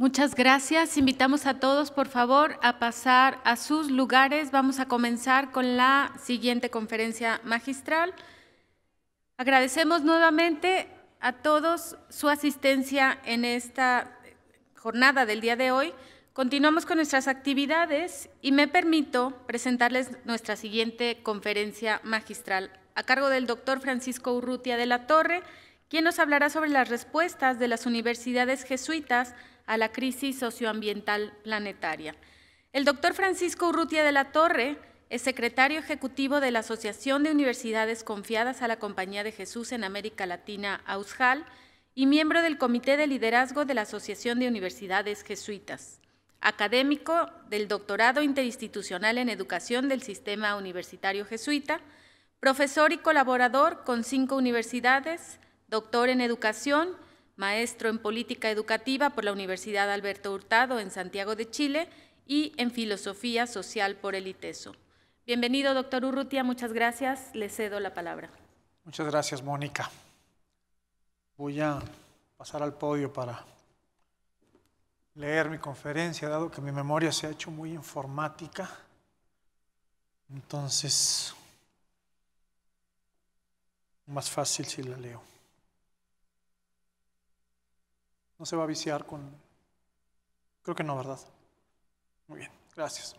Muchas gracias. Invitamos a todos, por favor, a pasar a sus lugares. Vamos a comenzar con la siguiente conferencia magistral. Agradecemos nuevamente a todos su asistencia en esta jornada del día de hoy. Continuamos con nuestras actividades y me permito presentarles nuestra siguiente conferencia magistral a cargo del doctor Francisco Urrutia de la Torre, quien nos hablará sobre las respuestas de las universidades jesuitas a la crisis socioambiental planetaria. El doctor Francisco Urrutia de la Torre es secretario ejecutivo de la Asociación de Universidades Confiadas a la Compañía de Jesús en América Latina, AUSJAL, y miembro del Comité de Liderazgo de la Asociación de Universidades Jesuitas, académico del Doctorado Interinstitucional en Educación del Sistema Universitario Jesuita, profesor y colaborador con cinco universidades, doctor en Educación, maestro en política educativa por la Universidad Alberto Hurtado en Santiago de Chile y en filosofía social por el ITESO. Bienvenido, doctor Urrutia, muchas gracias. Le cedo la palabra. Muchas gracias, Mónica. Voy a pasar al podio para leer mi conferencia, dado que mi memoria se ha hecho muy informática. Entonces, más fácil si la leo no se va a viciar con... Creo que no, ¿verdad? Muy bien, gracias.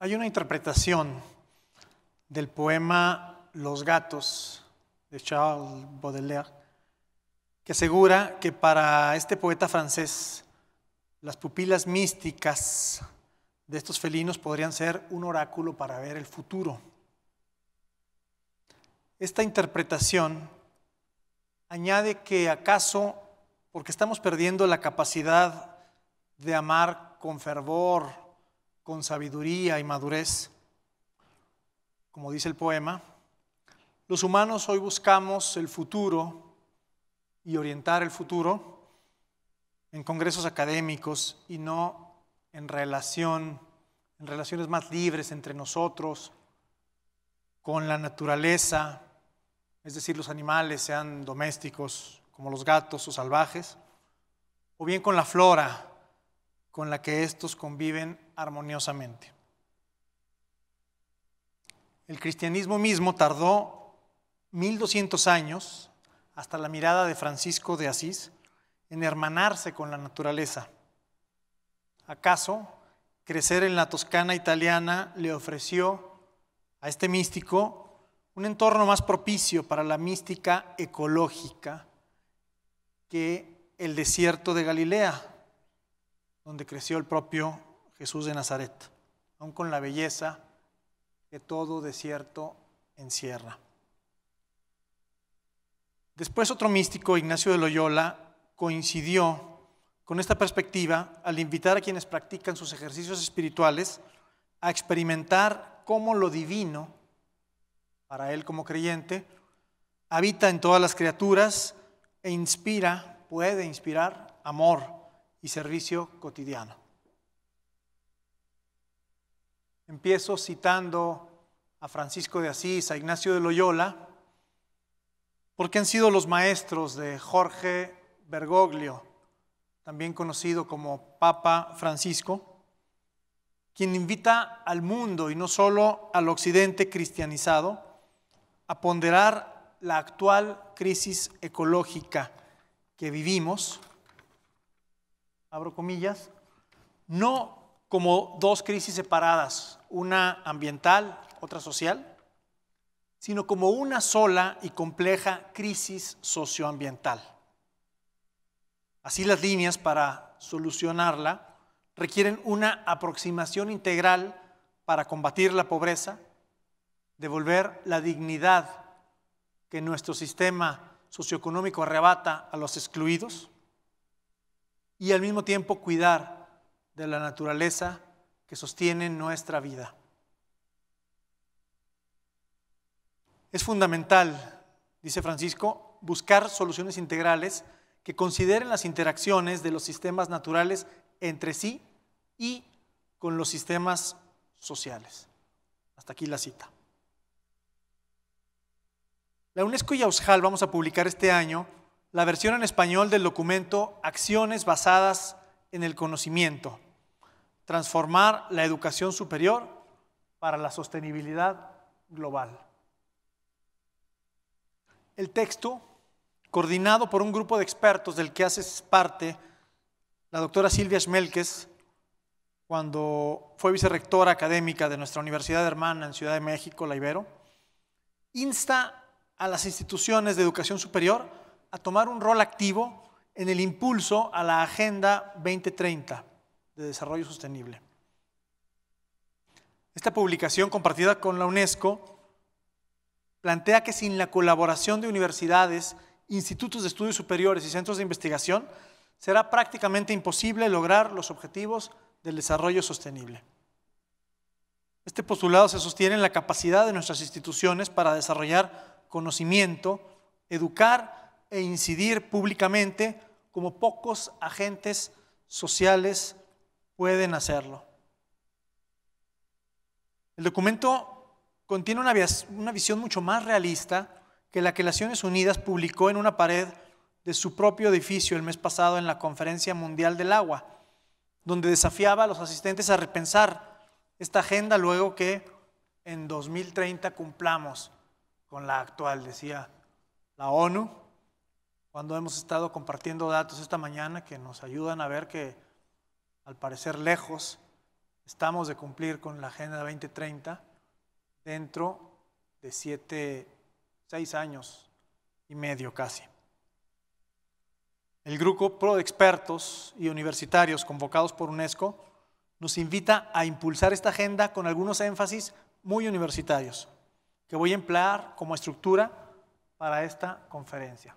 Hay una interpretación del poema Los gatos de Charles Baudelaire que asegura que para este poeta francés las pupilas místicas de estos felinos podrían ser un oráculo para ver el futuro. Esta interpretación añade que acaso, porque estamos perdiendo la capacidad de amar con fervor, con sabiduría y madurez, como dice el poema, los humanos hoy buscamos el futuro y orientar el futuro en congresos académicos y no en relación, en relaciones más libres entre nosotros, con la naturaleza, es decir, los animales, sean domésticos, como los gatos o salvajes, o bien con la flora con la que estos conviven armoniosamente. El cristianismo mismo tardó 1200 años, hasta la mirada de Francisco de Asís, en hermanarse con la naturaleza. ¿Acaso crecer en la Toscana italiana le ofreció a este místico un entorno más propicio para la mística ecológica que el desierto de Galilea, donde creció el propio Jesús de Nazaret, aun con la belleza que todo desierto encierra. Después otro místico, Ignacio de Loyola, coincidió con esta perspectiva al invitar a quienes practican sus ejercicios espirituales a experimentar cómo lo divino para él como creyente, habita en todas las criaturas e inspira, puede inspirar amor y servicio cotidiano. Empiezo citando a Francisco de Asís, a Ignacio de Loyola, porque han sido los maestros de Jorge Bergoglio, también conocido como Papa Francisco, quien invita al mundo y no solo al occidente cristianizado a ponderar la actual crisis ecológica que vivimos, abro comillas, no como dos crisis separadas, una ambiental, otra social, sino como una sola y compleja crisis socioambiental. Así las líneas para solucionarla requieren una aproximación integral para combatir la pobreza, devolver la dignidad que nuestro sistema socioeconómico arrebata a los excluidos y al mismo tiempo cuidar de la naturaleza que sostiene nuestra vida. Es fundamental, dice Francisco, buscar soluciones integrales que consideren las interacciones de los sistemas naturales entre sí y con los sistemas sociales. Hasta aquí la cita. La UNESCO y Ausjal vamos a publicar este año la versión en español del documento Acciones basadas en el conocimiento. Transformar la educación superior para la sostenibilidad global. El texto, coordinado por un grupo de expertos del que hace parte la doctora Silvia Schmelkes, cuando fue vicerectora académica de nuestra universidad hermana en Ciudad de México, la Ibero, insta a las instituciones de educación superior a tomar un rol activo en el impulso a la Agenda 2030 de Desarrollo Sostenible. Esta publicación compartida con la UNESCO plantea que sin la colaboración de universidades, institutos de estudios superiores y centros de investigación, será prácticamente imposible lograr los objetivos del desarrollo sostenible. Este postulado se sostiene en la capacidad de nuestras instituciones para desarrollar conocimiento, educar e incidir públicamente como pocos agentes sociales pueden hacerlo. El documento contiene una, visión mucho más realista que la que Naciones Unidas publicó en una pared de su propio edificio el mes pasado en la Conferencia Mundial del Agua, donde desafiaba a los asistentes a repensar esta agenda luego que en 2030 cumplamos con la actual, decía la ONU, cuando hemos estado compartiendo datos esta mañana que nos ayudan a ver que al parecer lejos estamos de cumplir con la Agenda 2030 dentro de siete, seis años y medio casi. El grupo pro de expertos y universitarios convocados por UNESCO nos invita a impulsar esta agenda con algunos énfasis muy universitarios que voy a emplear como estructura para esta conferencia.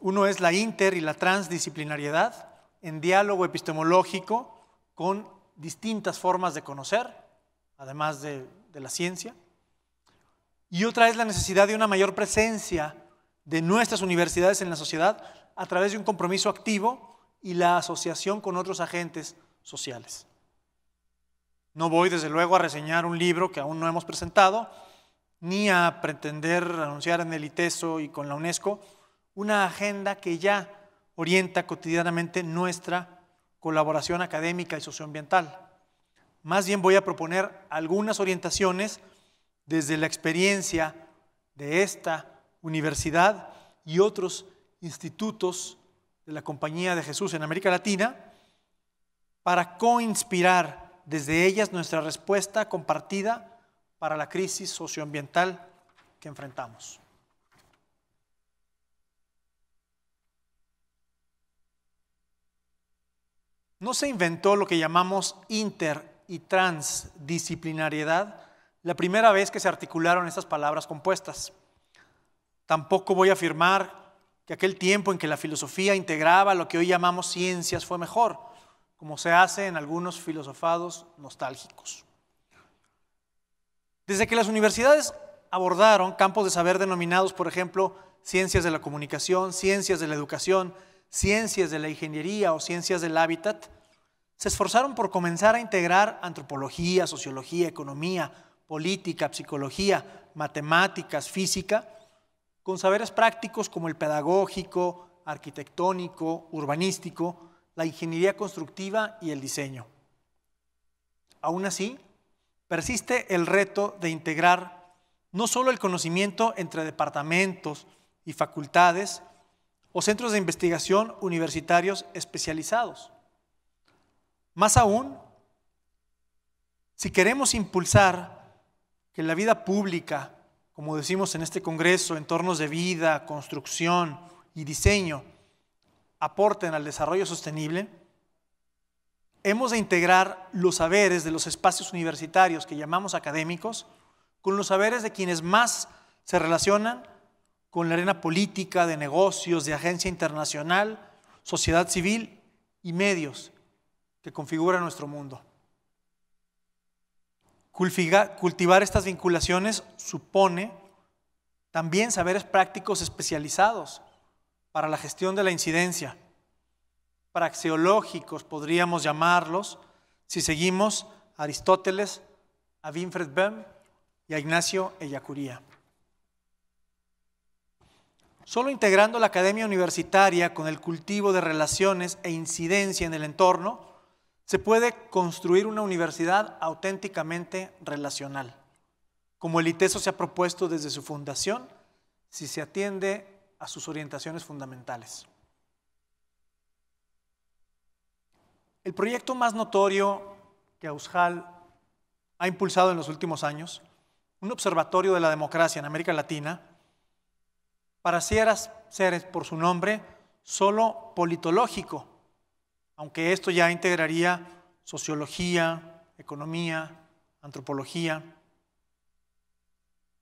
Uno es la inter y la transdisciplinariedad en diálogo epistemológico con distintas formas de conocer, además de, la ciencia. Y otra es la necesidad de una mayor presencia de nuestras universidades en la sociedad a través de un compromiso activo y la asociación con otros agentes sociales. No voy, desde luego, a reseñar un libro que aún no hemos presentado, ni a pretender anunciar en el ITESO y con la UNESCO una agenda que ya orienta cotidianamente nuestra colaboración académica y socioambiental. Más bien voy a proponer algunas orientaciones desde la experiencia de esta universidad y otros institutos de la Compañía de Jesús en América Latina para co coinspirar desde ellas nuestra respuesta compartida para la crisis socioambiental que enfrentamos. No se inventó lo que llamamos inter y transdisciplinariedad la primera vez que se articularon estas palabras compuestas. Tampoco voy a afirmar que aquel tiempo en que la filosofía integraba lo que hoy llamamos ciencias fue mejor como se hace en algunos filosofados nostálgicos. Desde que las universidades abordaron campos de saber denominados, por ejemplo, ciencias de la comunicación, ciencias de la educación, ciencias de la ingeniería o ciencias del hábitat, se esforzaron por comenzar a integrar antropología, sociología, economía, política, psicología, matemáticas, física, con saberes prácticos como el pedagógico, arquitectónico, urbanístico, la ingeniería constructiva y el diseño. Aún así, persiste el reto de integrar no solo el conocimiento entre departamentos y facultades o centros de investigación universitarios especializados. Más aún, si queremos impulsar que la vida pública, como decimos en este Congreso, entornos de vida, construcción y diseño, aporten al desarrollo sostenible, hemos de integrar los saberes de los espacios universitarios que llamamos académicos con los saberes de quienes más se relacionan con la arena política, de negocios, de agencia internacional, sociedad civil y medios que configuran nuestro mundo. Cultivar estas vinculaciones supone también saberes prácticos especializados para la gestión de la incidencia, praxeológicos podríamos llamarlos, si seguimos a Aristóteles, a Winfred Böhm y a Ignacio Ellacuría. Solo integrando la academia universitaria con el cultivo de relaciones e incidencia en el entorno, se puede construir una universidad auténticamente relacional, como el ITESO se ha propuesto desde su fundación, si se atiende a sus orientaciones fundamentales. El proyecto más notorio que Ausjal ha impulsado en los últimos años, un observatorio de la democracia en América Latina, pareciera ser por su nombre solo politológico, aunque esto ya integraría sociología, economía, antropología.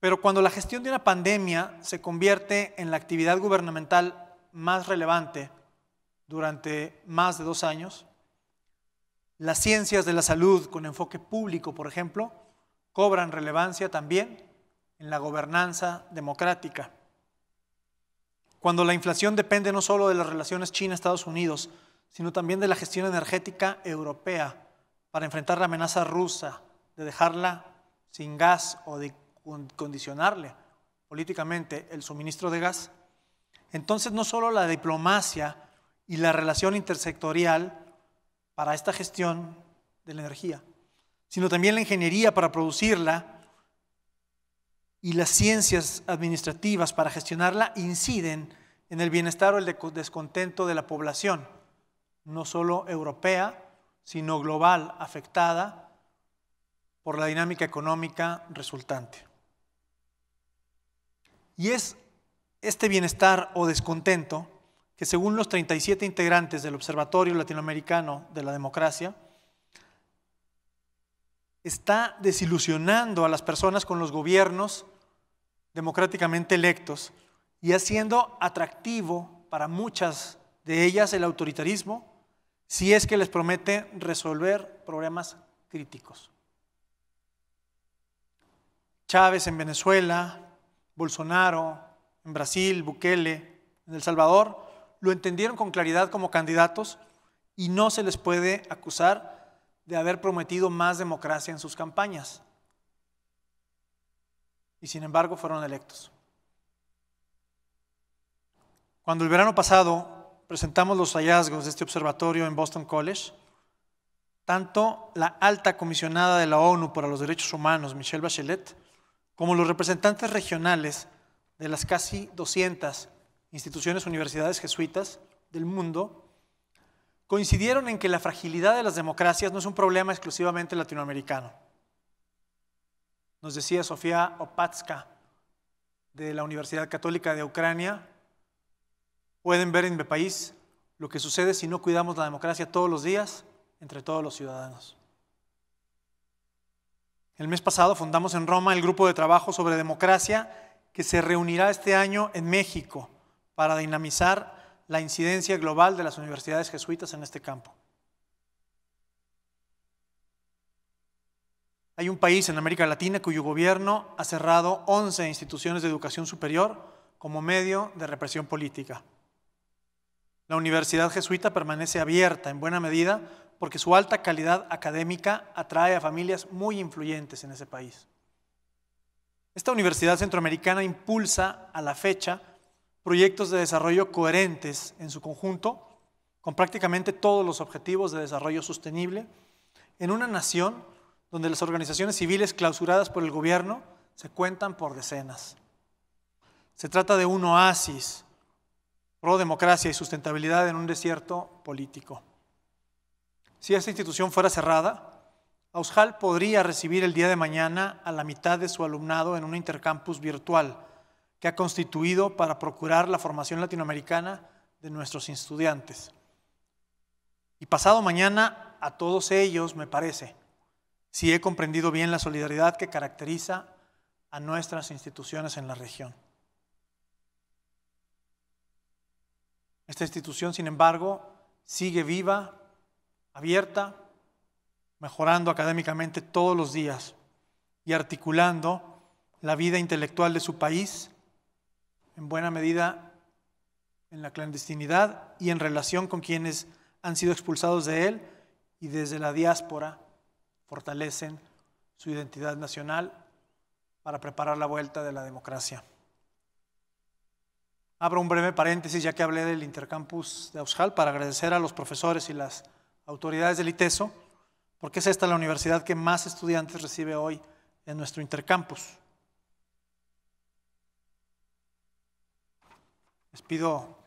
Pero cuando la gestión de una pandemia se convierte en la actividad gubernamental más relevante durante más de dos años, las ciencias de la salud con enfoque público, por ejemplo, cobran relevancia también en la gobernanza democrática. Cuando la inflación depende no solo de las relaciones China-Estados Unidos, sino también de la gestión energética europea para enfrentar la amenaza rusa de dejarla sin gas o de condicionarle políticamente el suministro de gas, entonces no solo la diplomacia y la relación intersectorial para esta gestión de la energía, sino también la ingeniería para producirla y las ciencias administrativas para gestionarla inciden en el bienestar o el descontento de la población, no solo europea, sino global, afectada por la dinámica económica resultante. Y es este bienestar o descontento que según los 37 integrantes del Observatorio Latinoamericano de la Democracia, está desilusionando a las personas con los gobiernos democráticamente electos y haciendo atractivo para muchas de ellas el autoritarismo si es que les promete resolver problemas críticos. Chávez en Venezuela, Bolsonaro, en Brasil, Bukele, en El Salvador, lo entendieron con claridad como candidatos y no se les puede acusar de haber prometido más democracia en sus campañas. Y sin embargo fueron electos. Cuando el verano pasado presentamos los hallazgos de este observatorio en Boston College, tanto la alta comisionada de la ONU para los Derechos Humanos, Michelle Bachelet, como los representantes regionales de las casi 200 instituciones universidades jesuitas del mundo, coincidieron en que la fragilidad de las democracias no es un problema exclusivamente latinoamericano. Nos decía Sofía Opatska de la Universidad Católica de Ucrania, pueden ver en mi país lo que sucede si no cuidamos la democracia todos los días entre todos los ciudadanos. El mes pasado fundamos en Roma el grupo de trabajo sobre democracia que se reunirá este año en México para dinamizar la incidencia global de las universidades jesuitas en este campo. Hay un país en América Latina cuyo gobierno ha cerrado 11 instituciones de educación superior como medio de represión política. La Universidad Jesuita permanece abierta en buena medida porque su alta calidad académica atrae a familias muy influyentes en ese país. Esta universidad centroamericana impulsa a la fecha proyectos de desarrollo coherentes en su conjunto con prácticamente todos los objetivos de desarrollo sostenible en una nación donde las organizaciones civiles clausuradas por el gobierno se cuentan por decenas. Se trata de un oasis pro democracia y sustentabilidad en un desierto político. Si esta institución fuera cerrada, Ausjal podría recibir el día de mañana a la mitad de su alumnado en un intercampus virtual que ha constituido para procurar la formación latinoamericana de nuestros estudiantes. Y pasado mañana a todos ellos, me parece, si he comprendido bien la solidaridad que caracteriza a nuestras instituciones en la región. Esta institución, sin embargo, sigue viva abierta, mejorando académicamente todos los días y articulando la vida intelectual de su país, en buena medida en la clandestinidad y en relación con quienes han sido expulsados de él y desde la diáspora fortalecen su identidad nacional para preparar la vuelta de la democracia. Abro un breve paréntesis ya que hablé del intercampus de Auschal para agradecer a los profesores y las autoridades del ITESO, porque es esta la universidad que más estudiantes recibe hoy en nuestro intercampus. Les pido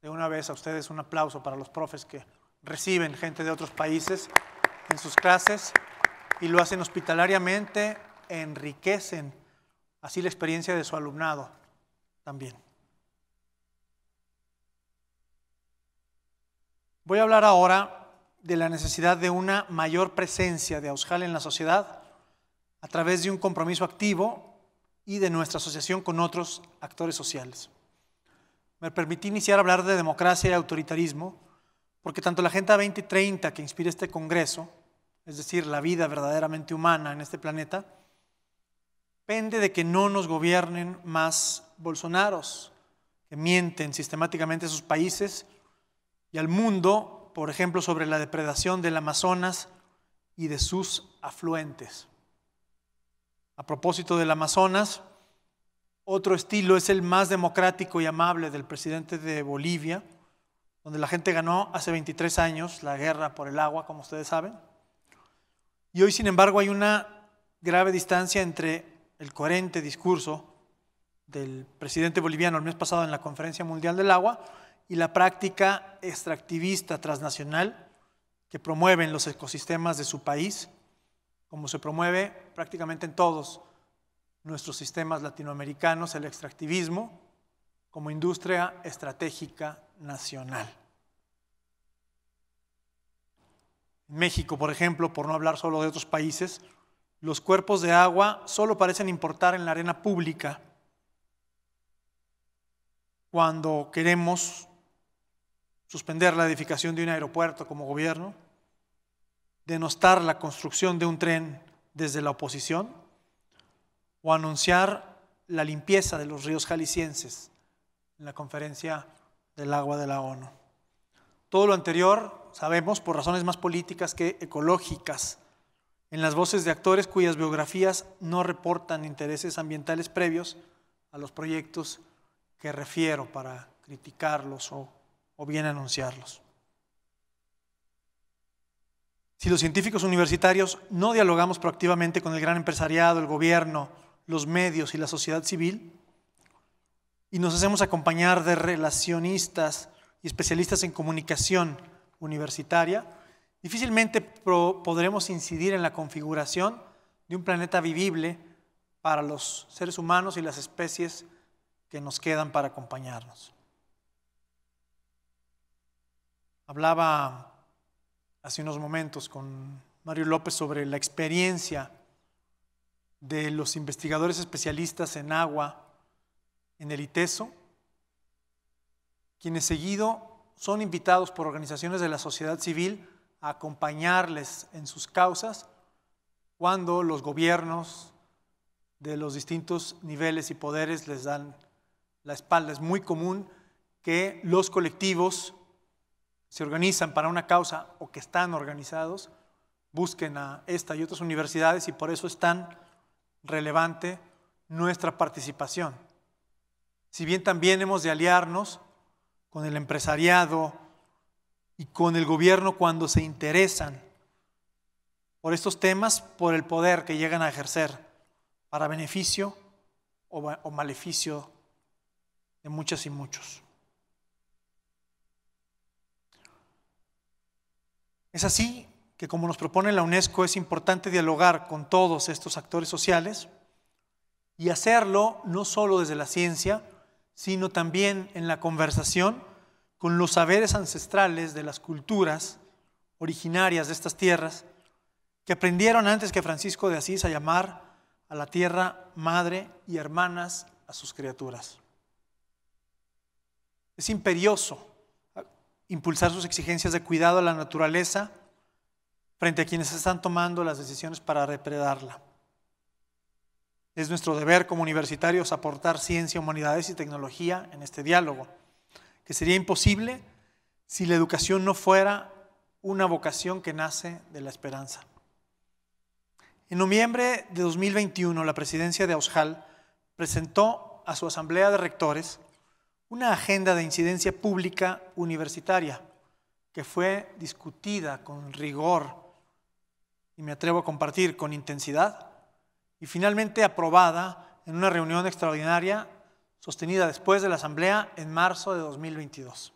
de una vez a ustedes un aplauso para los profes que reciben gente de otros países en sus clases y lo hacen hospitalariamente, enriquecen así la experiencia de su alumnado también. Voy a hablar ahora de la necesidad de una mayor presencia de Ausjal en la sociedad a través de un compromiso activo y de nuestra asociación con otros actores sociales. Me permití iniciar a hablar de democracia y autoritarismo porque tanto la Agenda 2030 que inspira este Congreso, es decir, la vida verdaderamente humana en este planeta, depende de que no nos gobiernen más Bolsonaros, que mienten sistemáticamente a sus países y al mundo por ejemplo, sobre la depredación del Amazonas y de sus afluentes. A propósito del Amazonas, otro estilo es el más democrático y amable del presidente de Bolivia, donde la gente ganó hace 23 años la guerra por el agua, como ustedes saben. Y hoy, sin embargo, hay una grave distancia entre el coherente discurso del presidente boliviano el mes pasado en la Conferencia Mundial del Agua y la práctica extractivista transnacional que promueven los ecosistemas de su país, como se promueve prácticamente en todos nuestros sistemas latinoamericanos el extractivismo como industria estratégica nacional. En México, por ejemplo, por no hablar solo de otros países, los cuerpos de agua solo parecen importar en la arena pública cuando queremos suspender la edificación de un aeropuerto como gobierno, denostar la construcción de un tren desde la oposición o anunciar la limpieza de los ríos jaliscienses en la conferencia del agua de la ONU. Todo lo anterior sabemos por razones más políticas que ecológicas, en las voces de actores cuyas biografías no reportan intereses ambientales previos a los proyectos que refiero para criticarlos o o bien anunciarlos. Si los científicos universitarios no dialogamos proactivamente con el gran empresariado, el gobierno, los medios y la sociedad civil, y nos hacemos acompañar de relacionistas y especialistas en comunicación universitaria, difícilmente podremos incidir en la configuración de un planeta vivible para los seres humanos y las especies que nos quedan para acompañarnos. Hablaba hace unos momentos con Mario López sobre la experiencia de los investigadores especialistas en agua en el ITESO, quienes seguido son invitados por organizaciones de la sociedad civil a acompañarles en sus causas cuando los gobiernos de los distintos niveles y poderes les dan la espalda. Es muy común que los colectivos se organizan para una causa o que están organizados, busquen a esta y otras universidades y por eso es tan relevante nuestra participación. Si bien también hemos de aliarnos con el empresariado y con el gobierno cuando se interesan por estos temas, por el poder que llegan a ejercer para beneficio o, maleficio de muchas y muchos. Es así que como nos propone la UNESCO es importante dialogar con todos estos actores sociales y hacerlo no solo desde la ciencia, sino también en la conversación con los saberes ancestrales de las culturas originarias de estas tierras que aprendieron antes que Francisco de Asís a llamar a la tierra madre y hermanas a sus criaturas. Es imperioso impulsar sus exigencias de cuidado a la naturaleza frente a quienes están tomando las decisiones para repredarla Es nuestro deber como universitarios aportar ciencia, humanidades y tecnología en este diálogo, que sería imposible si la educación no fuera una vocación que nace de la esperanza. En noviembre de 2021, la presidencia de Ausjal presentó a su asamblea de rectores una agenda de incidencia pública universitaria que fue discutida con rigor y me atrevo a compartir con intensidad y finalmente aprobada en una reunión extraordinaria sostenida después de la Asamblea en marzo de 2022.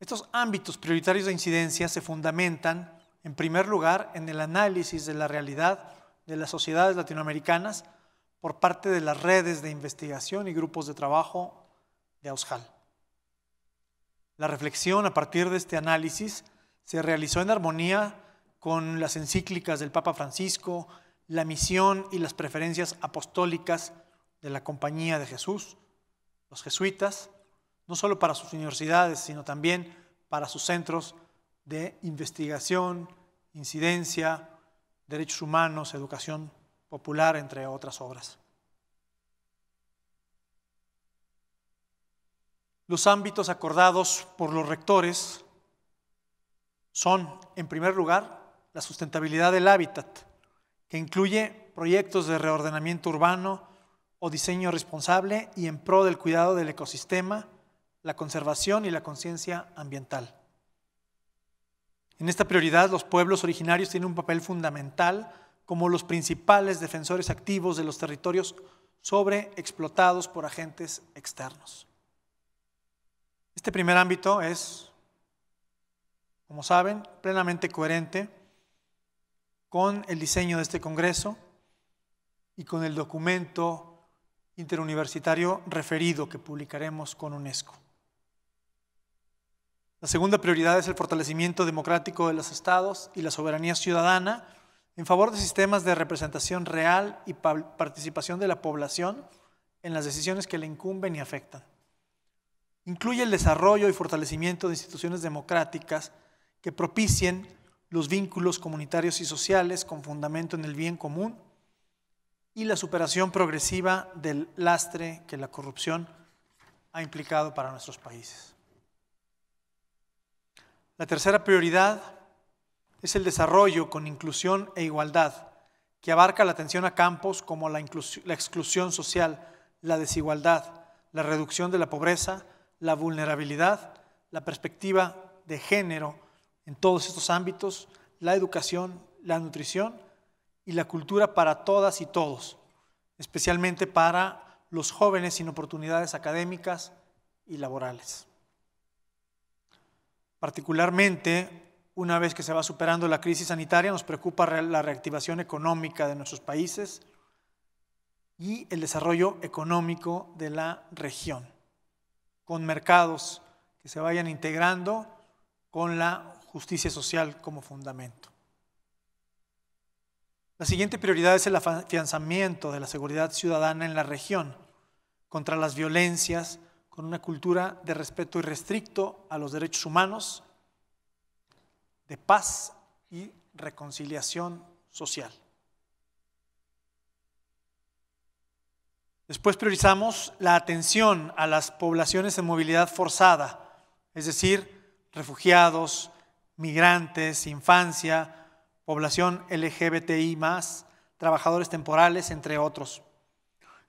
Estos ámbitos prioritarios de incidencia se fundamentan, en primer lugar, en el análisis de la realidad de las sociedades latinoamericanas por parte de las redes de investigación y grupos de trabajo de Ausjal. La reflexión a partir de este análisis se realizó en armonía con las encíclicas del Papa Francisco, la misión y las preferencias apostólicas de la Compañía de Jesús, los jesuitas, no solo para sus universidades, sino también para sus centros de investigación, incidencia, derechos humanos, educación popular, entre otras obras. Los ámbitos acordados por los rectores son, en primer lugar, la sustentabilidad del hábitat, que incluye proyectos de reordenamiento urbano o diseño responsable y en pro del cuidado del ecosistema, la conservación y la conciencia ambiental. En esta prioridad, los pueblos originarios tienen un papel fundamental como los principales defensores activos de los territorios sobreexplotados por agentes externos. Este primer ámbito es, como saben, plenamente coherente con el diseño de este Congreso y con el documento interuniversitario referido que publicaremos con UNESCO. La segunda prioridad es el fortalecimiento democrático de los estados y la soberanía ciudadana en favor de sistemas de representación real y participación de la población en las decisiones que le incumben y afectan. Incluye el desarrollo y fortalecimiento de instituciones democráticas que propicien los vínculos comunitarios y sociales con fundamento en el bien común y la superación progresiva del lastre que la corrupción ha implicado para nuestros países. La tercera prioridad es el desarrollo con inclusión e igualdad, que abarca la atención a campos como la, exclusión social, la desigualdad, la reducción de la pobreza, la vulnerabilidad, la perspectiva de género en todos estos ámbitos, la educación, la nutrición y la cultura para todas y todos, especialmente para los jóvenes sin oportunidades académicas y laborales. Particularmente, una vez que se va superando la crisis sanitaria, nos preocupa la reactivación económica de nuestros países y el desarrollo económico de la región, con mercados que se vayan integrando con la justicia social como fundamento. La siguiente prioridad es el afianzamiento de la seguridad ciudadana en la región contra las violencias, con una cultura de respeto irrestricto a los derechos humanos de paz y reconciliación social. Después priorizamos la atención a las poblaciones en movilidad forzada, es decir, refugiados, migrantes, infancia, población LGBTI, trabajadores temporales, entre otros.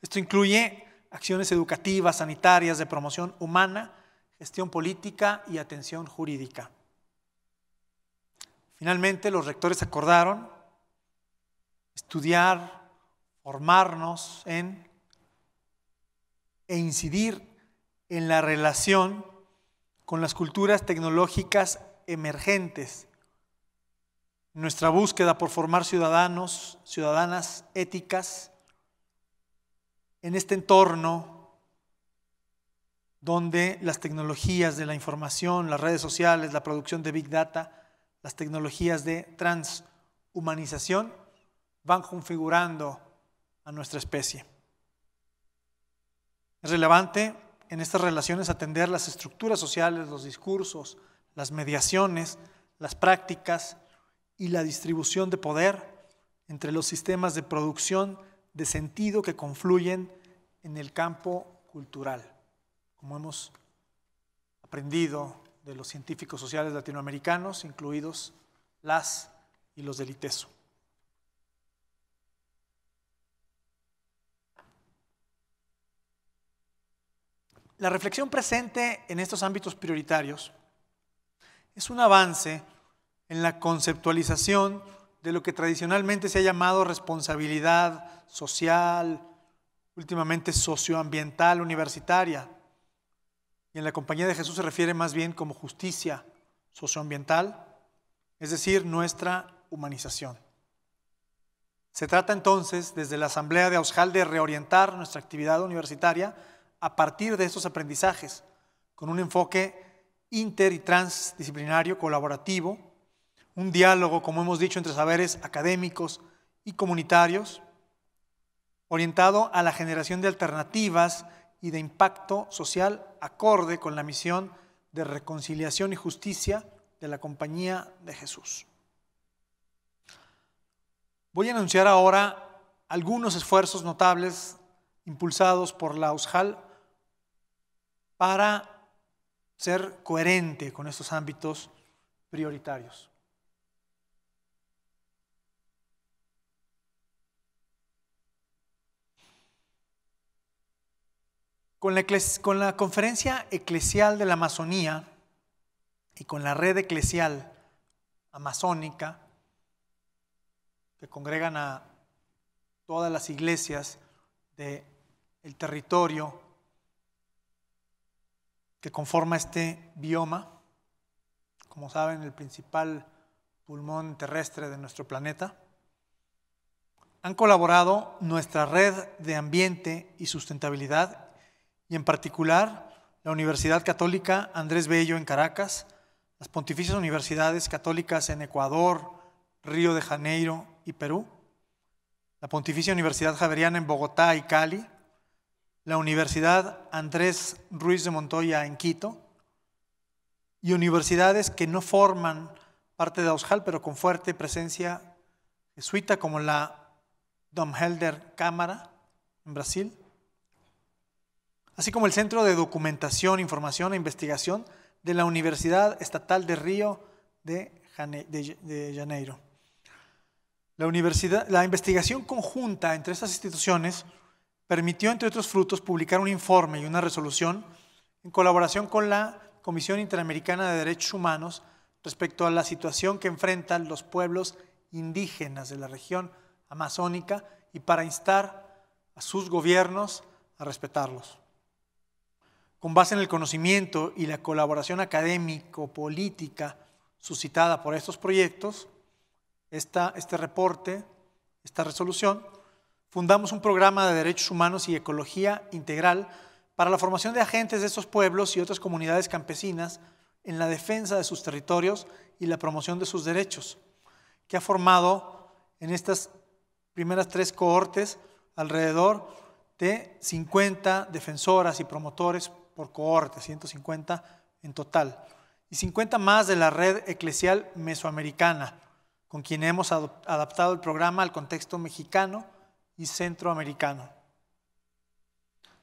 Esto incluye acciones educativas, sanitarias, de promoción humana, gestión política y atención jurídica. Finalmente los rectores acordaron estudiar, formarnos en e incidir en la relación con las culturas tecnológicas emergentes, nuestra búsqueda por formar ciudadanos, ciudadanas éticas, en este entorno donde las tecnologías de la información, las redes sociales, la producción de Big Data, las tecnologías de transhumanización van configurando a nuestra especie. Es relevante en estas relaciones atender las estructuras sociales, los discursos, las mediaciones, las prácticas y la distribución de poder entre los sistemas de producción de sentido que confluyen en el campo cultural, como hemos aprendido de los científicos sociales latinoamericanos, incluidos las y los del ITESO. La reflexión presente en estos ámbitos prioritarios es un avance en la conceptualización de lo que tradicionalmente se ha llamado responsabilidad social, últimamente socioambiental universitaria, y en la compañía de Jesús se refiere más bien como justicia socioambiental, es decir, nuestra humanización. Se trata entonces, desde la Asamblea de Ausjal, de reorientar nuestra actividad universitaria a partir de estos aprendizajes, con un enfoque inter y transdisciplinario colaborativo, un diálogo, como hemos dicho, entre saberes académicos y comunitarios, orientado a la generación de alternativas y de impacto social acorde con la misión de reconciliación y justicia de la compañía de Jesús. Voy a anunciar ahora algunos esfuerzos notables impulsados por la USJAL para ser coherente con estos ámbitos prioritarios. Con la, Conferencia Eclesial de la Amazonía y con la red eclesial amazónica, que congregan a todas las iglesias del territorio que conforma este bioma, como saben, el principal pulmón terrestre de nuestro planeta, han colaborado nuestra red de ambiente y sustentabilidad y en particular la Universidad Católica Andrés Bello en Caracas, las Pontificias Universidades Católicas en Ecuador, Río de Janeiro y Perú, la Pontificia Universidad Javeriana en Bogotá y Cali, la Universidad Andrés Ruiz de Montoya en Quito y universidades que no forman parte de Ausjal, pero con fuerte presencia jesuita, como la Dom Helder Cámara en Brasil, así como el Centro de Documentación, Información e Investigación de la Universidad Estatal de Río de, Janeiro. La, la investigación conjunta entre estas instituciones permitió, entre otros frutos, publicar un informe y una resolución en colaboración con la Comisión Interamericana de Derechos Humanos respecto a la situación que enfrentan los pueblos indígenas de la región amazónica y para instar a sus gobiernos a respetarlos con base en el conocimiento y la colaboración académico-política suscitada por estos proyectos, esta, este reporte, esta resolución, fundamos un programa de derechos humanos y ecología integral para la formación de agentes de estos pueblos y otras comunidades campesinas en la defensa de sus territorios y la promoción de sus derechos, que ha formado en estas primeras tres cohortes alrededor de 50 defensoras y promotores por cohorte, 150 en total, y 50 más de la red eclesial mesoamericana, con quien hemos adaptado el programa al contexto mexicano y centroamericano.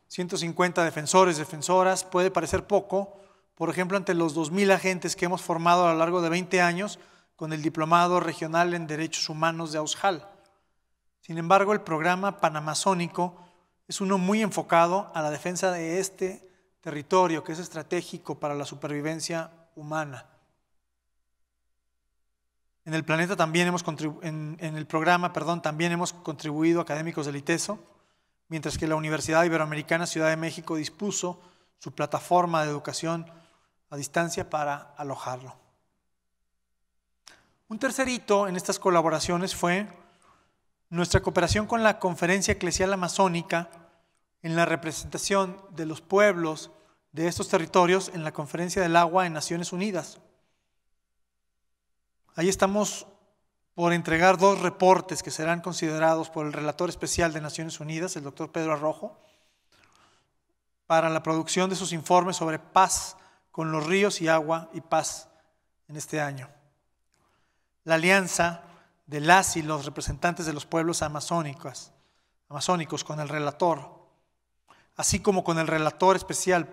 150 defensores, defensoras, puede parecer poco, por ejemplo, ante los 2.000 agentes que hemos formado a lo largo de 20 años con el Diplomado Regional en Derechos Humanos de Ausjal. Sin embargo, el programa panamazónico es uno muy enfocado a la defensa de este territorio que es estratégico para la supervivencia humana. En el planeta también en, el programa, perdón, también hemos contribuido académicos del ITESO, mientras que la Universidad Iberoamericana Ciudad de México dispuso su plataforma de educación a distancia para alojarlo. Un tercer hito en estas colaboraciones fue nuestra cooperación con la Conferencia Eclesial Amazónica en la representación de los pueblos de estos territorios en la Conferencia del Agua en Naciones Unidas. Ahí estamos por entregar dos reportes que serán considerados por el relator especial de Naciones Unidas, el doctor Pedro Arrojo, para la producción de sus informes sobre paz con los ríos y agua y paz en este año. La alianza de las y los representantes de los pueblos amazónicos, amazónicos con el relator así como con el relator especial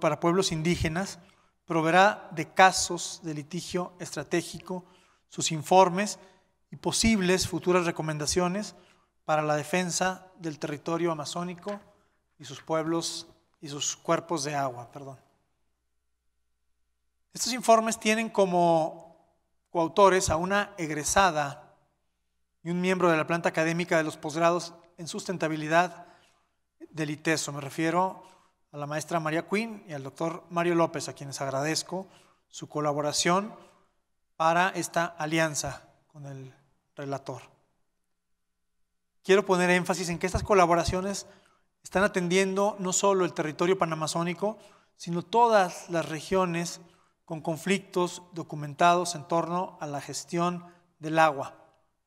para pueblos indígenas, proveerá de casos de litigio estratégico sus informes y posibles futuras recomendaciones para la defensa del territorio amazónico y sus pueblos y sus cuerpos de agua, perdón. Estos informes tienen como coautores a una egresada y un miembro de la planta académica de los posgrados en sustentabilidad del ITESO. Me refiero a la maestra María Quinn y al doctor Mario López, a quienes agradezco su colaboración para esta alianza con el relator. Quiero poner énfasis en que estas colaboraciones están atendiendo no solo el territorio panamazónico, sino todas las regiones con conflictos documentados en torno a la gestión del agua,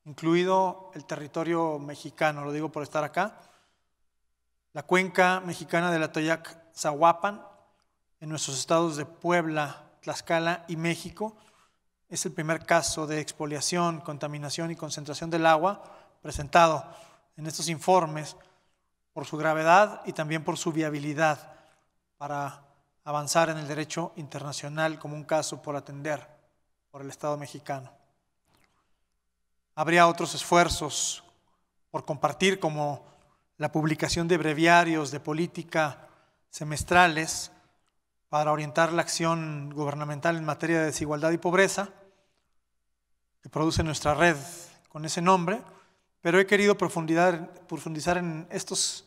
incluido el territorio mexicano, lo digo por estar acá, la cuenca mexicana de la Toyac Zahuapan, en nuestros estados de Puebla, Tlaxcala y México. Es el primer caso de expoliación, contaminación y concentración del agua presentado en estos informes por su gravedad y también por su viabilidad para avanzar en el derecho internacional como un caso por atender por el Estado mexicano. Habría otros esfuerzos por compartir como la publicación de breviarios de política semestrales para orientar la acción gubernamental en materia de desigualdad y pobreza, que produce nuestra red con ese nombre, pero he querido profundizar, profundizar en estos,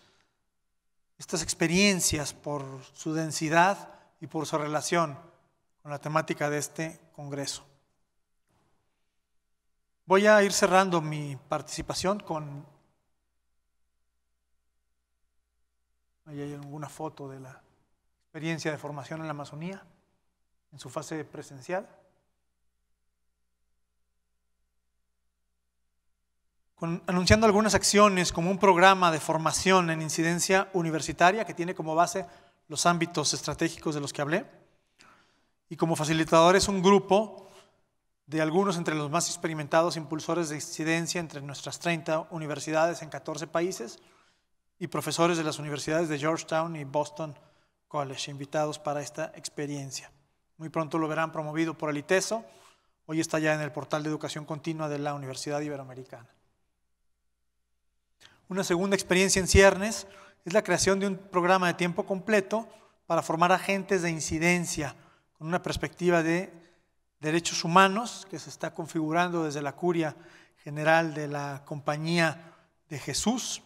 estas experiencias por su densidad y por su relación con la temática de este Congreso. Voy a ir cerrando mi participación con Ahí hay alguna foto de la experiencia de formación en la Amazonía, en su fase presencial. anunciando algunas acciones como un programa de formación en incidencia universitaria que tiene como base los ámbitos estratégicos de los que hablé. Y como facilitadores un grupo de algunos entre los más experimentados impulsores de incidencia entre nuestras 30 universidades en 14 países y profesores de las universidades de Georgetown y Boston College, invitados para esta experiencia. Muy pronto lo verán promovido por el ITESO, hoy está ya en el portal de educación continua de la Universidad Iberoamericana. Una segunda experiencia en ciernes es la creación de un programa de tiempo completo para formar agentes de incidencia con una perspectiva de derechos humanos que se está configurando desde la Curia General de la Compañía de Jesús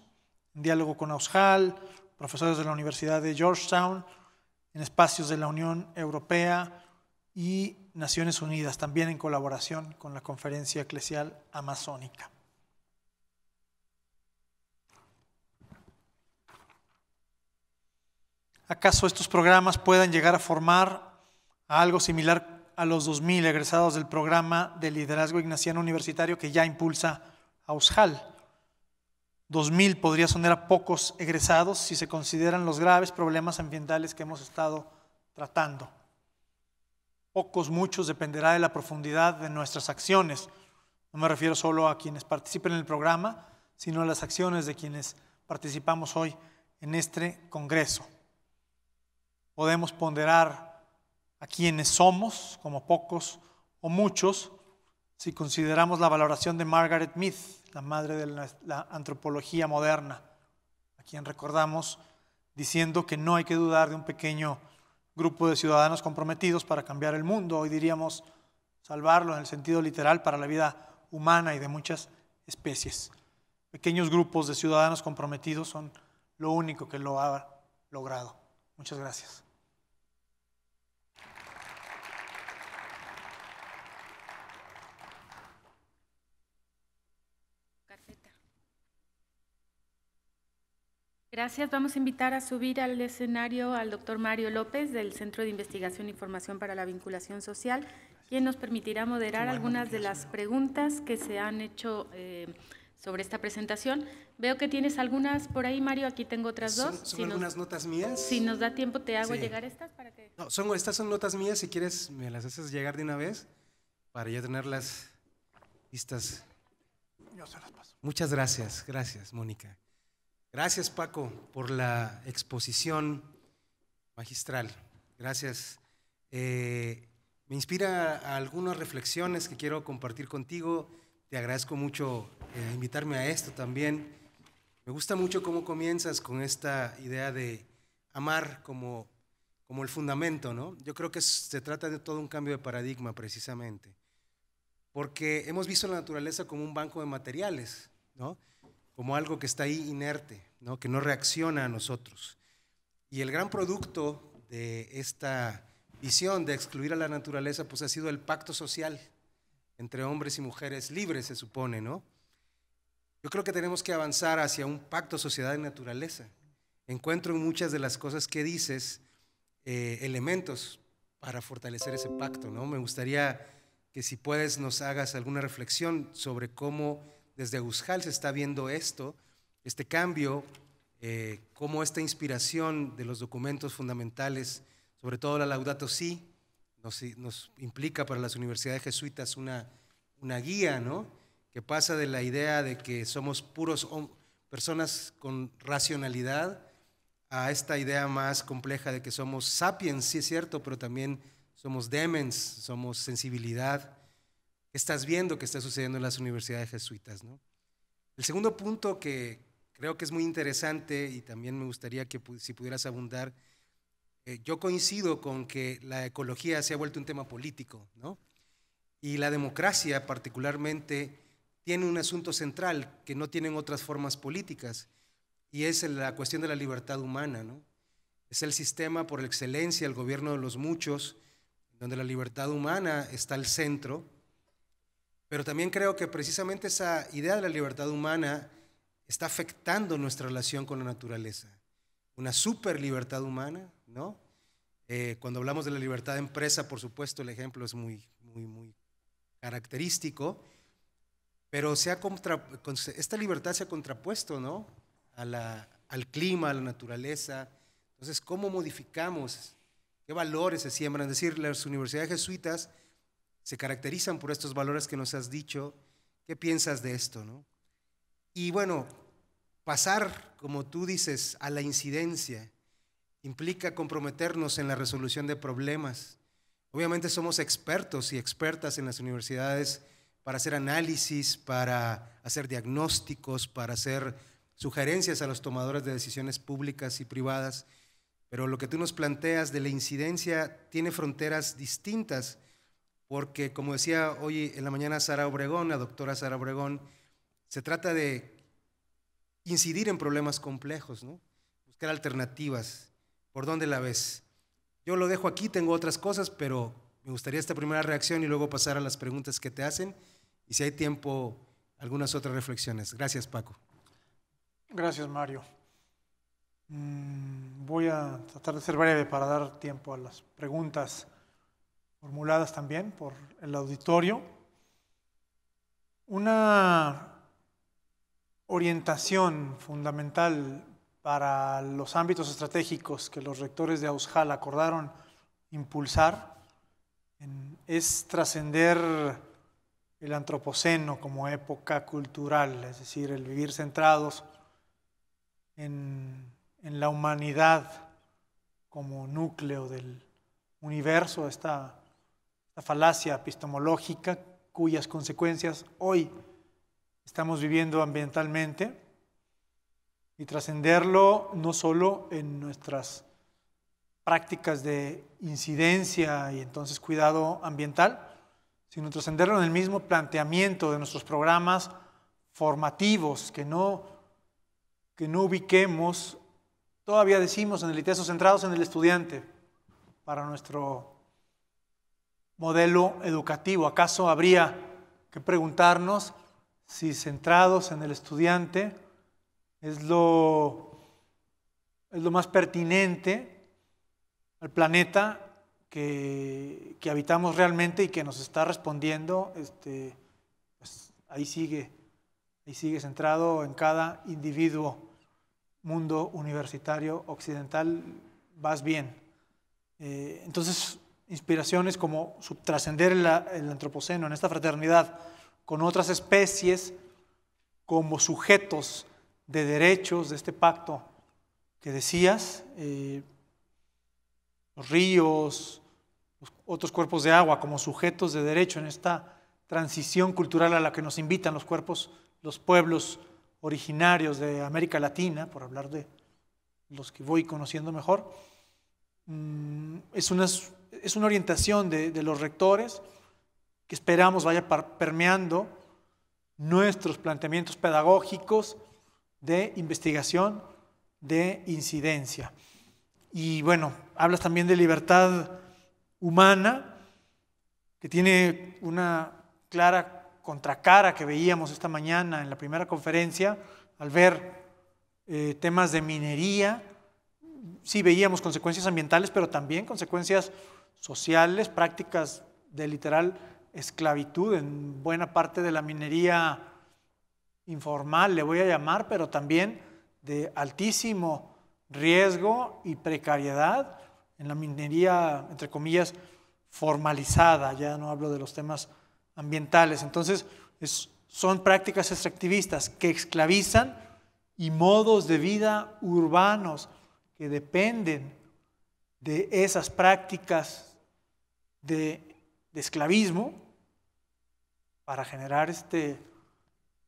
diálogo con Aushal, profesores de la Universidad de Georgetown, en espacios de la Unión Europea y Naciones Unidas, también en colaboración con la Conferencia Eclesial Amazónica. ¿Acaso estos programas puedan llegar a formar algo similar a los 2.000 egresados del programa de liderazgo ignaciano universitario que ya impulsa Ausjal? 2.000 podría sonar a pocos egresados si se consideran los graves problemas ambientales que hemos estado tratando. Pocos, muchos, dependerá de la profundidad de nuestras acciones. No me refiero solo a quienes participen en el programa, sino a las acciones de quienes participamos hoy en este Congreso. Podemos ponderar a quienes somos, como pocos o muchos, si consideramos la valoración de Margaret Mead, la madre de la, antropología moderna, a quien recordamos diciendo que no hay que dudar de un pequeño grupo de ciudadanos comprometidos para cambiar el mundo. Hoy diríamos salvarlo en el sentido literal para la vida humana y de muchas especies. Pequeños grupos de ciudadanos comprometidos son lo único que lo ha logrado. Muchas gracias. Gracias. Vamos a invitar a subir al escenario al doctor Mario López del Centro de Investigación e Información para la Vinculación Social, quien nos permitirá moderar algunas de las preguntas que se han hecho eh, sobre esta presentación. Veo que tienes algunas por ahí, Mario. Aquí tengo otras dos. Son, algunas notas mías. Si nos da tiempo, te hago llegar estas para que. No, son, estas son notas mías. Si quieres, me las haces llegar de una vez para ya tenerlas listas. las paso. Muchas gracias. Gracias, Mónica. Gracias Paco por la exposición magistral. Gracias. Eh, me inspira algunas reflexiones que quiero compartir contigo. Te agradezco mucho eh, invitarme a esto también. Me gusta mucho cómo comienzas con esta idea de amar como, como el fundamento, ¿no? Yo creo que se trata de todo un cambio de paradigma precisamente, porque hemos visto la naturaleza como un banco de materiales, ¿no? como algo que está ahí inerte, ¿no? que no reacciona a nosotros. Y el gran producto de esta visión de excluir a la naturaleza, pues ha sido el pacto social entre hombres y mujeres libres, se supone, ¿no? Yo creo que tenemos que avanzar hacia un pacto sociedad y naturaleza. Encuentro en muchas de las cosas que dices eh, elementos para fortalecer ese pacto, ¿no? Me gustaría que si puedes nos hagas alguna reflexión sobre cómo desde Euskal se está viendo esto, este cambio, eh, cómo esta inspiración de los documentos fundamentales, sobre todo la Laudato Si, nos, implica para las universidades jesuitas una, guía, ¿no? Que pasa de la idea de que somos puros personas con racionalidad a esta idea más compleja de que somos sapiens, sí es cierto, pero también somos demens, somos sensibilidad, estás viendo que está sucediendo en las universidades jesuitas. ¿no? El segundo punto que creo que es muy interesante y también me gustaría que si pudieras abundar, eh, yo coincido con que la ecología se ha vuelto un tema político, ¿no? Y la democracia particularmente tiene un asunto central que no tienen otras formas políticas y es la cuestión de la libertad humana, ¿no? Es el sistema por excelencia, el gobierno de los muchos, donde la libertad humana está al centro pero también creo que precisamente esa idea de la libertad humana está afectando nuestra relación con la naturaleza. Una super libertad humana, ¿no? Eh, cuando hablamos de la libertad de empresa, por supuesto, el ejemplo es muy, muy, muy característico, pero se ha contra, esta libertad se ha contrapuesto, ¿no? A la, al clima, a la naturaleza. Entonces, ¿cómo modificamos? ¿Qué valores se siembran? Es decir, las universidades jesuitas se caracterizan por estos valores que nos has dicho. ¿Qué piensas de esto? No? Y bueno, pasar, como tú dices, a la incidencia implica comprometernos en la resolución de problemas. Obviamente somos expertos y expertas en las universidades para hacer análisis, para hacer diagnósticos, para hacer sugerencias a los tomadores de decisiones públicas y privadas, pero lo que tú nos planteas de la incidencia tiene fronteras distintas porque como decía hoy en la mañana Sara Obregón, la doctora Sara Obregón, se trata de incidir en problemas complejos, buscar alternativas. ¿Por dónde la ves? Yo lo dejo aquí, tengo otras cosas, pero me gustaría esta primera reacción y luego pasar a las preguntas que te hacen y si hay tiempo, algunas otras reflexiones. Gracias, Paco. Gracias, Mario. Mm, voy a tratar de ser breve para dar tiempo a las preguntas formuladas también por el auditorio, una orientación fundamental para los ámbitos estratégicos que los rectores de Ausjal acordaron impulsar es trascender el antropoceno como época cultural, es decir, el vivir centrados en, en la humanidad como núcleo del universo, esta la falacia epistemológica cuyas consecuencias hoy estamos viviendo ambientalmente y trascenderlo no solo en nuestras prácticas de incidencia y entonces cuidado ambiental, sino trascenderlo en el mismo planteamiento de nuestros programas formativos, que no, que no ubiquemos, todavía decimos en el ITESO centrados en el estudiante para nuestro modelo educativo. ¿Acaso habría que preguntarnos si centrados en el estudiante es lo, es lo más pertinente al planeta que, habitamos realmente y que nos está respondiendo? Este, pues, ahí sigue, ahí sigue centrado en cada individuo. Mundo universitario occidental, vas bien. Eh, entonces, inspiraciones como subtrascender el, antropoceno en esta fraternidad con otras especies como sujetos de derechos de este pacto que decías, eh, los ríos, otros cuerpos de agua como sujetos de derecho en esta transición cultural a la que nos invitan los cuerpos, los pueblos originarios de América Latina, por hablar de los que voy conociendo mejor, mm, es unas es una orientación de, los rectores que esperamos vaya permeando nuestros planteamientos pedagógicos de investigación, de incidencia. Y bueno, hablas también de libertad humana, que tiene una clara contracara que veíamos esta mañana en la primera conferencia, al ver eh, temas de minería, sí veíamos consecuencias ambientales, pero también consecuencias sociales, prácticas de literal esclavitud en buena parte de la minería informal, le voy a llamar, pero también de altísimo riesgo y precariedad en la minería, entre comillas, formalizada, ya no hablo de los temas ambientales. Entonces, son prácticas extractivistas que esclavizan y modos de vida urbanos que dependen de esas prácticas de, esclavismo para generar este,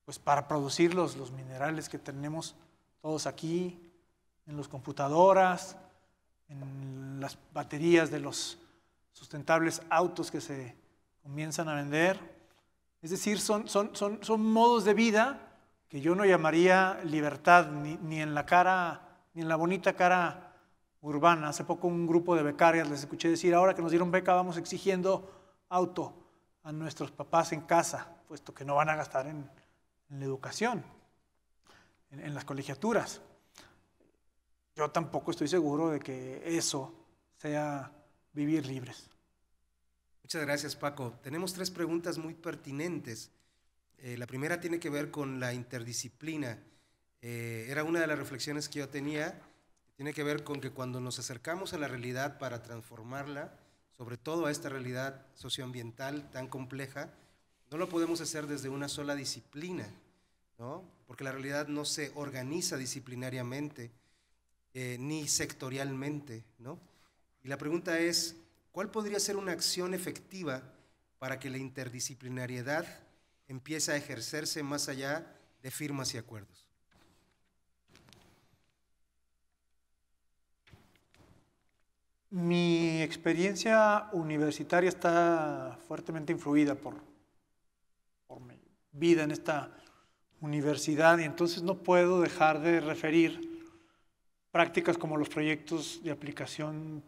pues para producir los, minerales que tenemos todos aquí, en las computadoras, en las baterías de los sustentables autos que se comienzan a vender. Es decir, son, son, son, son modos de vida que yo no llamaría libertad, ni, ni en la cara, ni en la bonita cara urbana. Hace poco un grupo de becarias les escuché decir, ahora que nos dieron beca vamos exigiendo auto a nuestros papás en casa, puesto que no van a gastar en, la educación, en, las colegiaturas. Yo tampoco estoy seguro de que eso sea vivir libres. Muchas gracias, Paco. Tenemos tres preguntas muy pertinentes. Eh, la primera tiene que ver con la interdisciplina. Eh, era una de las reflexiones que yo tenía tiene que ver con que cuando nos acercamos a la realidad para transformarla, sobre todo a esta realidad socioambiental tan compleja, no lo podemos hacer desde una sola disciplina, porque la realidad no se organiza disciplinariamente eh, ni sectorialmente. ¿no? Y la pregunta es, ¿cuál podría ser una acción efectiva para que la interdisciplinariedad empiece a ejercerse más allá de firmas y acuerdos? Mi experiencia universitaria está fuertemente influida por, mi vida en esta universidad y entonces no puedo dejar de referir prácticas como los proyectos de aplicación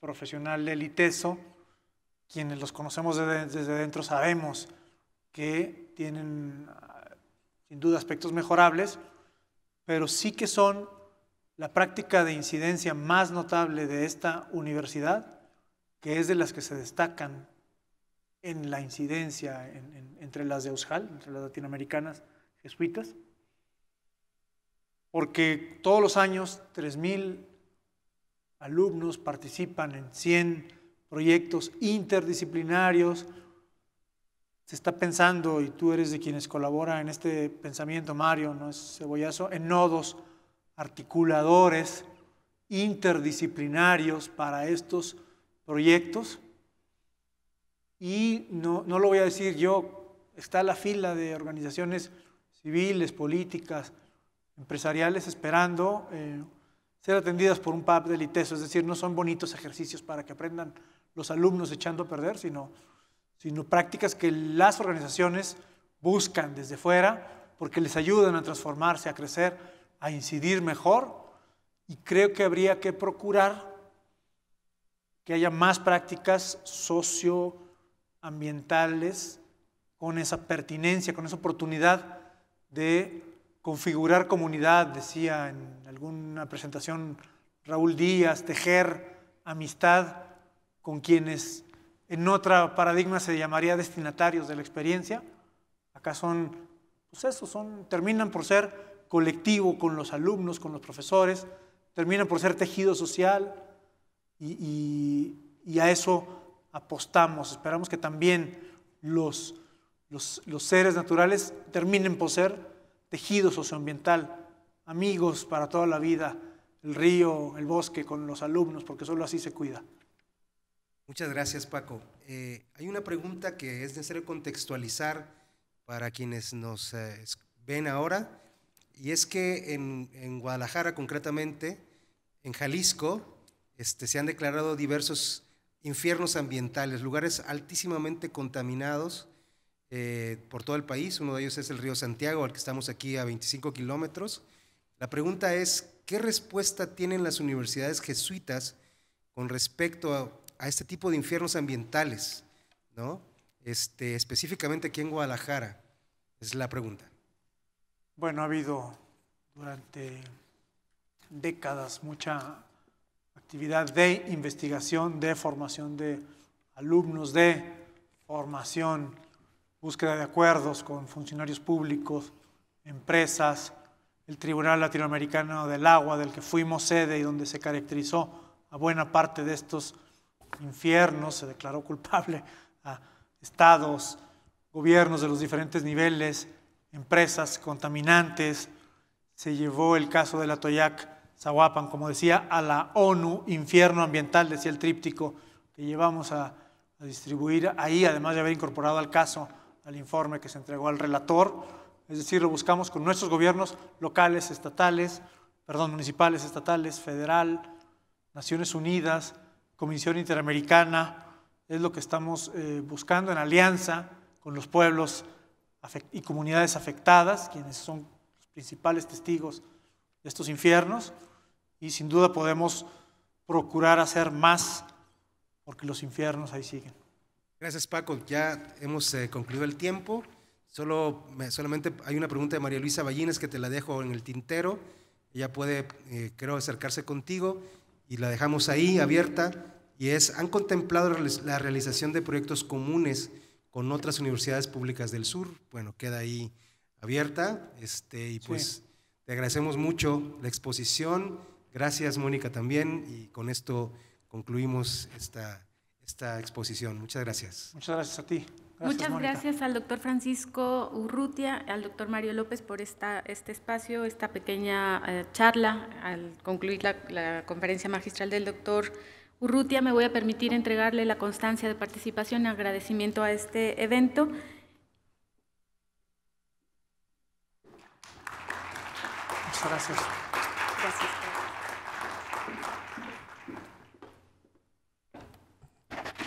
profesional del ITESO, quienes los conocemos desde dentro sabemos que tienen ah, sin duda aspectos mejorables, pero sí que son la práctica de incidencia más notable de esta universidad, que es de las que se destacan en la incidencia entre las de Euskal, entre las latinoamericanas jesuitas, porque todos los años 3.000 alumnos participan en 100 proyectos interdisciplinarios. Se está pensando, y tú eres de quienes colabora en este pensamiento, Mario, no es cebollazo, en nodos articuladores interdisciplinarios para estos proyectos. Y no, lo voy a decir yo, está la fila de organizaciones civiles, políticas, empresariales esperando eh, ser atendidas por un PAP del e Es decir, no son bonitos ejercicios para que aprendan los alumnos echando a perder, sino, sino prácticas que las organizaciones buscan desde fuera porque les ayudan a transformarse, a crecer, a incidir mejor y creo que habría que procurar que haya más prácticas socioambientales con esa pertinencia, con esa oportunidad de configurar comunidad, decía en alguna presentación Raúl Díaz, tejer amistad con quienes en otra paradigma se llamaría destinatarios de la experiencia. Acá son, pues eso, son, terminan por ser colectivo, con los alumnos, con los profesores, termina por ser tejido social y, a eso apostamos. Esperamos que también los, seres naturales terminen por ser tejido socioambiental, amigos para toda la vida, el río, el bosque, con los alumnos, porque solo así se cuida. Muchas gracias, Paco. Eh, hay una pregunta que es necesario contextualizar para quienes nos eh, ven ahora. Y es que en, Guadalajara concretamente, en Jalisco, este, se han declarado diversos infiernos ambientales, lugares altísimamente contaminados eh, por todo el país. Uno de ellos es el río Santiago, al que estamos aquí a 25 kilómetros. La pregunta es, ¿qué respuesta tienen las universidades jesuitas con respecto a, este tipo de infiernos ambientales? ¿no? Este, específicamente aquí en Guadalajara, es la pregunta. Bueno, ha habido durante décadas mucha actividad de investigación, de formación de alumnos, de formación, búsqueda de acuerdos con funcionarios públicos, empresas, el Tribunal Latinoamericano del Agua, del que fuimos sede y donde se caracterizó a buena parte de estos infiernos, se declaró culpable a estados, gobiernos de los diferentes niveles, empresas contaminantes. Se llevó el caso de la toyac Zahuapan, como decía, a la ONU, infierno ambiental, decía el tríptico que llevamos a, distribuir ahí, además de haber incorporado al caso, al informe que se entregó al relator. Es decir, lo buscamos con nuestros gobiernos locales, estatales, perdón, municipales, estatales, federal, Naciones Unidas, Comisión Interamericana. Es lo que estamos eh, buscando en alianza con los pueblos y comunidades afectadas, quienes son los principales testigos de estos infiernos, y sin duda podemos procurar hacer más, porque los infiernos ahí siguen. Gracias Paco, ya hemos eh, concluido el tiempo. Solo, solamente hay una pregunta de María Luisa Ballines que te la dejo en el tintero. Ella puede, eh, creo, acercarse contigo y la dejamos ahí abierta. Y es, ¿han contemplado la realización de proyectos comunes con otras universidades públicas del sur. Bueno, queda ahí abierta. Este, y pues te agradecemos mucho la exposición. Gracias, Mónica, también. Y con esto concluimos esta, esta exposición. Muchas gracias. Muchas gracias a ti. Muchas gracias al doctor Francisco Urrutia, al doctor Mario López por esta, este espacio, esta pequeña eh, charla al concluir la, la conferencia magistral del doctor Rutia, me voy a permitir entregarle la constancia de participación y agradecimiento a este evento. Muchas gracias.